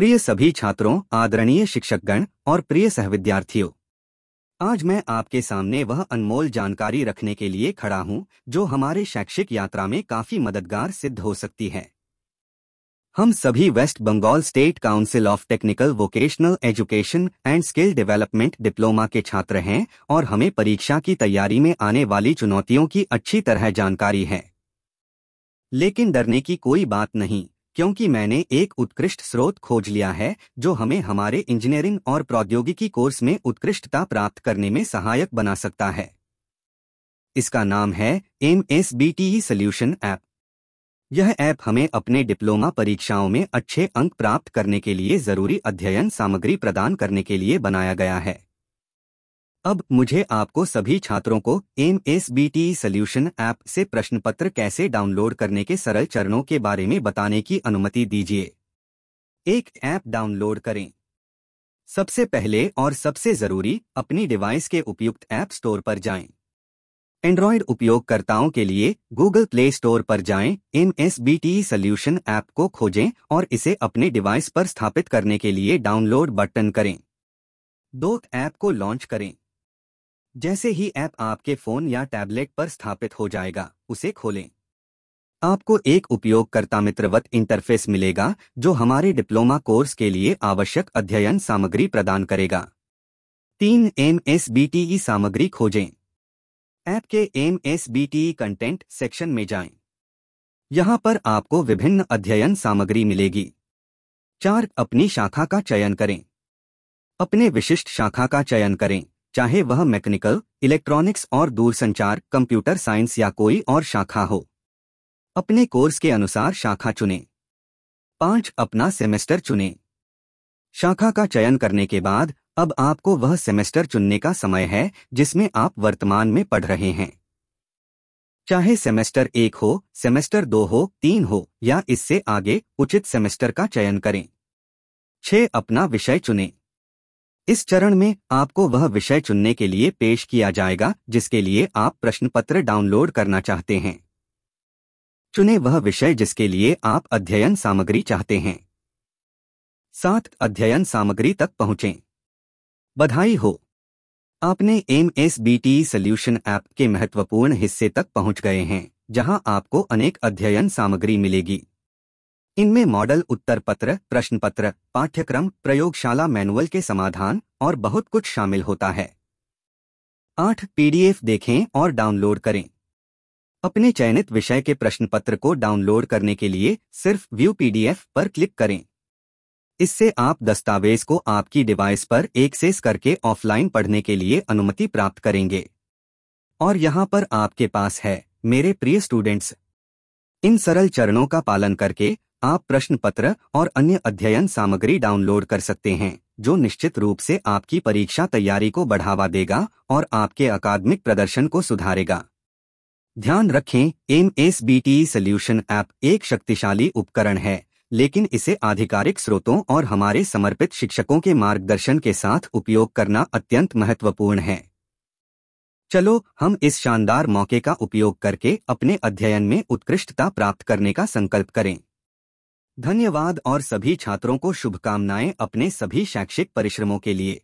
प्रिय सभी छात्रों आदरणीय शिक्षकगण और प्रिय सहविद्यार्थियों आज मैं आपके सामने वह अनमोल जानकारी रखने के लिए खड़ा हूं जो हमारे शैक्षिक यात्रा में काफी मददगार सिद्ध हो सकती है हम सभी West Bengal State Council of Technical Vocational Education and Skill Development diploma के छात्र हैं और हमें परीक्षा की तैयारी में आने वाली चुनौतियों की अच्छी तरह जानकारी है लेकिन डरने की कोई बात नहीं क्योंकि मैंने एक उत्कृष्ट स्रोत खोज लिया है जो हमें हमारे इंजीनियरिंग और प्रौद्योगिकी कोर्स में उत्कृष्टता प्राप्त करने में सहायक बना सकता है इसका नाम है M S B T solution app यह ऐप हमें अपने डिप्लोमा परीक्षाओं में अच्छे अंक प्राप्त करने के लिए जरूरी अध्ययन सामग्री प्रदान करने के लिए बनाया गया है अब मुझे आपको सभी छात्रों को M S B T solution app से प्रश्न पत्र कैसे डाउनलोड करने के सरल चरणों के बारे में बताने की अनुमति दीजिए एक ऐप डाउनलोड करें सबसे पहले और सबसे जरूरी अपनी डिवाइस के उपयुक्त ऐप स्टोर पर जाएं। एंड्रॉयड उपयोगकर्ताओं के लिए गूगल प्ले स्टोर पर जाएं, M S B T solution app को खोजें और इसे अपने डिवाइस पर स्थापित करने के लिए डाउनलोड बटन करें दो ऐप को लॉन्च करें जैसे ही ऐप आपके फोन या टैबलेट पर स्थापित हो जाएगा उसे खोलें आपको एक उपयोगकर्ता मित्रवत इंटरफेस मिलेगा जो हमारे डिप्लोमा कोर्स के लिए आवश्यक अध्ययन सामग्री प्रदान करेगा तीन M S B T E सामग्री खोजें ऐप के M S B T E content section में जाएं। यहाँ पर आपको विभिन्न अध्ययन सामग्री मिलेगी चार अपनी शाखा का चयन करें अपने विशिष्ट शाखा का चयन करें चाहे वह मैकेनिकल इलेक्ट्रॉनिक्स और दूरसंचार कंप्यूटर साइंस या कोई और शाखा हो अपने कोर्स के अनुसार शाखा चुने पांच अपना सेमेस्टर चुने शाखा का चयन करने के बाद अब आपको वह सेमेस्टर चुनने का समय है जिसमें आप वर्तमान में पढ़ रहे हैं चाहे सेमेस्टर एक हो सेमेस्टर दो हो तीन हो या इससे आगे उचित सेमेस्टर का चयन करें छह अपना विषय चुनें इस चरण में आपको वह विषय चुनने के लिए पेश किया जाएगा जिसके लिए आप प्रश्न पत्र डाउनलोड करना चाहते हैं चुने वह विषय जिसके लिए आप अध्ययन सामग्री चाहते हैं सात अध्ययन सामग्री तक पहुंचें बधाई हो आपने M S B T solution app के महत्वपूर्ण हिस्से तक पहुंच गए हैं जहां आपको अनेक अध्ययन सामग्री मिलेगी इनमें मॉडल उत्तर पत्र प्रश्न पत्र पाठ्यक्रम प्रयोगशाला मैनुअल के समाधान और बहुत कुछ शामिल होता है आठ पीडीएफ देखें और डाउनलोड करें अपने चयनित विषय के प्रश्न पत्र को डाउनलोड करने के लिए सिर्फ व्यू पीडीएफ पर क्लिक करें इससे आप दस्तावेज को आपकी डिवाइस पर एक्सेस करके ऑफलाइन पढ़ने के लिए अनुमति प्राप्त करेंगे और यहाँ पर आपके पास है मेरे प्रिय स्टूडेंट्स इन सरल चरणों का पालन करके आप प्रश्न पत्र और अन्य अध्ययन सामग्री डाउनलोड कर सकते हैं जो निश्चित रूप से आपकी परीक्षा तैयारी को बढ़ावा देगा और आपके अकादमिक प्रदर्शन को सुधारेगा ध्यान रखें M S B T solution app एक शक्तिशाली उपकरण है लेकिन इसे आधिकारिक स्रोतों और हमारे समर्पित शिक्षकों के मार्गदर्शन के साथ उपयोग करना अत्यंत महत्वपूर्ण है चलो हम इस शानदार मौके का उपयोग करके अपने अध्ययन में उत्कृष्टता प्राप्त करने का संकल्प करें धन्यवाद और सभी छात्रों को शुभकामनाएं अपने सभी शैक्षिक परिश्रमों के लिए